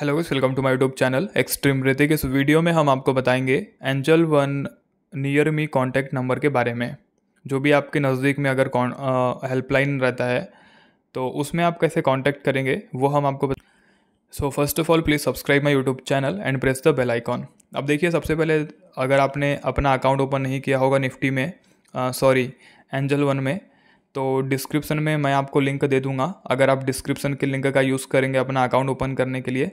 hello guys welcome to my YouTube channel extreme के इस video में हम आपको बताएंगे Angel One near me contact number के बारे में जो भी आपके नज़दीक में अगर हेल्पलाइन रहता है तो उसमें आप कैसे कॉन्टैक्ट करेंगे वो हम आपको so first of all please subscribe my YouTube channel and press the bell icon अब देखिए सबसे पहले अगर आपने अपना अकाउंट ओपन नहीं किया होगा निफ्टी में सॉरी एंजल वन में तो डिस्क्रिप्शन में मैं आपको लिंक दे दूंगा अगर आप डिस्क्रिप्शन के लिंक का यूज़ करेंगे अपना अकाउंट ओपन करने के लिए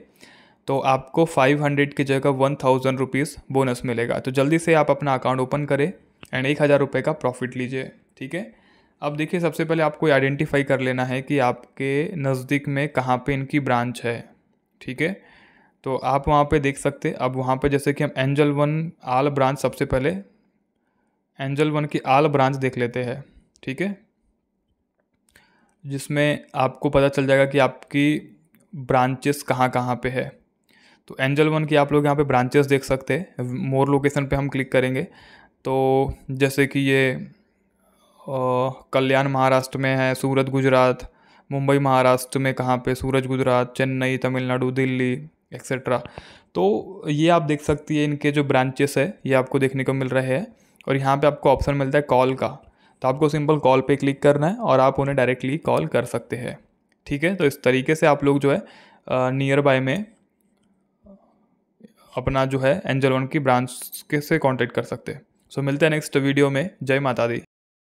तो आपको 500 की जगह वन थाउजेंड रुपीज़ बोनस मिलेगा तो जल्दी से आप अपना अकाउंट ओपन करें एंड एक हज़ार रुपये का प्रॉफिट लीजिए ठीक है अब देखिए सबसे पहले आपको आइडेंटिफाई कर लेना है कि आपके नज़दीक में कहाँ पे इनकी ब्रांच है ठीक है तो आप वहाँ पे देख सकते अब वहाँ पे जैसे कि हम एंजल वन आल ब्रांच सबसे पहले एंजल वन की आल ब्रांच देख लेते हैं ठीक है जिसमें आपको पता चल जाएगा कि आपकी ब्रांचेस कहाँ कहाँ पे है तो एंजल वन की आप लोग यहाँ पे ब्रांचेस देख सकते हैं मोर लोकेशन पे हम क्लिक करेंगे तो जैसे कि ये कल्याण महाराष्ट्र में है सूरत गुजरात मुंबई महाराष्ट्र में कहाँ पे सूरज गुजरात चेन्नई तमिलनाडु दिल्ली एक्सेट्रा तो ये आप देख सकती है इनके जो ब्रांचेस है ये आपको देखने को मिल रहे हैं और यहाँ पे आपको ऑप्शन मिलता है कॉल का तो आपको सिंपल कॉल पे क्लिक करना है और आप उन्हें डायरेक्टली कॉल कर सकते हैं ठीक है तो इस तरीके से आप लोग जो है नियर बाय में अपना जो है एंजल वन की ब्रांच के से कॉन्टेक्ट कर सकते हैं सो मिलते हैं नेक्स्ट वीडियो में जय माता दी